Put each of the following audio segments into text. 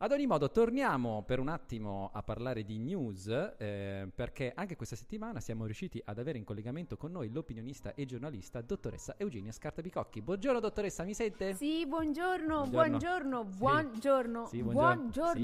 Ad ogni modo, torniamo per un attimo a parlare di news, eh, perché anche questa settimana siamo riusciti ad avere in collegamento con noi l'opinionista e giornalista dottoressa Eugenia Scartabicocchi. Buongiorno dottoressa, mi sente? Sì, buongiorno, buongiorno, buongiorno, sì. buongiorno, sì,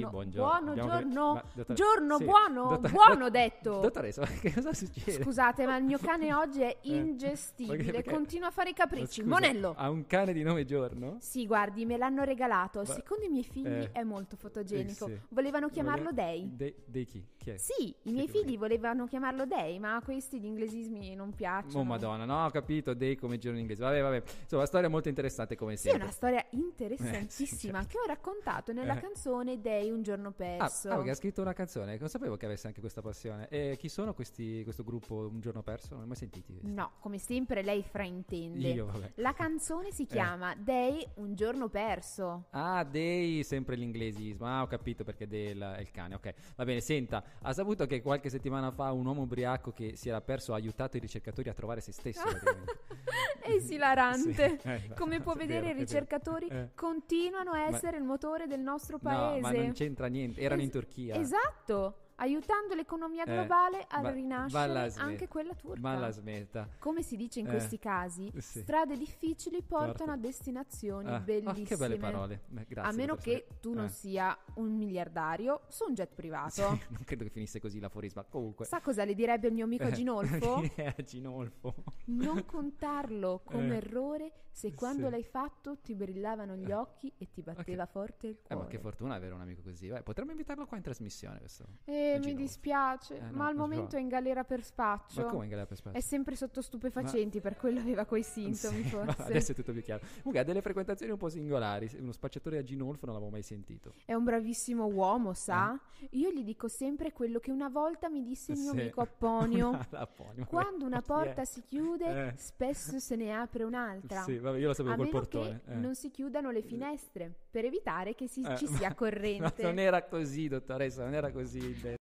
buongiorno, buongiorno, buono giorno, ma, giorno sì. buono, dottor- buono detto. Dottoressa, che cosa succede? Scusate, ma il mio cane oggi è eh, ingestibile, perché, perché? continua a fare i capricci. Scusa, Monello! Ha un cane di nome giorno? Sì, guardi, me l'hanno regalato, secondo i miei figli eh. è molto forte fotogenico. Eh, sì. Volevano chiamarlo Voleva... Dei. dei chi? chi è? Sì, i chi miei figli volevano chiamarlo Dei, ma questi gli inglesismi non piacciono. Oh madonna, no, ho capito, Dei come giro in inglese. Vabbè, vabbè. Insomma, storia molto interessante come sempre. Sì, è una storia interessantissima eh, sì, certo. che ho raccontato nella eh. canzone Dei un giorno ah, perso. Ah, ah, che ha scritto una canzone, non sapevo che avesse anche questa passione. E chi sono questi, questo gruppo Un giorno perso? Non li mai sentito. No, come sempre lei fraintende. Io, vabbè. La canzone si eh. chiama Dei un giorno perso. Ah, Dei, sempre l'inglese bullismo. Ah, ho capito perché del, è il cane. Ok, va bene. Senta, ha saputo che qualche settimana fa un uomo ubriaco che si era perso ha aiutato i ricercatori a trovare se stesso. è esilarante. Sì. Eh, Come può vedere, vero, i ricercatori eh. continuano a essere ma... il motore del nostro paese. No, ma non c'entra niente. Erano es- in Turchia. Esatto aiutando l'economia eh, globale eh, a ba- rinascere anche quella turca. Ma la smetta. Come si dice in eh, questi casi, sì. strade difficili portano Porto. a destinazioni ah, bellissime. Oh, ah, che belle parole. Grazie, a meno che tu eh. non sia un miliardario su un jet privato. Sì, non credo che finisse così l'aforisma. Comunque. Sa cosa le direbbe il mio amico eh, Ginolfo? Eh, Ginolfo. Non contarlo come errore se quando sì. l'hai fatto ti brillavano gli occhi e ti batteva okay. forte il cuore. ma che fortuna avere un amico così. Vai, potremmo invitarlo qua in trasmissione questo. Eh, mi dispiace, eh, no, ma al momento è in galera per spaccio. Ma come in galera per spaccio? È sempre sotto stupefacenti, ma... per quello aveva quei sintomi sì, forse. Adesso è tutto più chiaro. Comunque ha delle frequentazioni un po' singolari, uno spacciatore a Ginolfo non l'avevo mai sentito. È un bravissimo uomo, sa? Eh. Io gli dico sempre quello che una volta mi disse il mio sì. amico Apponio. Ah, Quando una porta si chiude, eh. spesso se ne apre un'altra. Sì, vabbè, io lo sapevo a col portone. Eh. non si chiudano le finestre, per evitare che si, eh, ci sia corrente. No, non era così, dottoressa, non era così.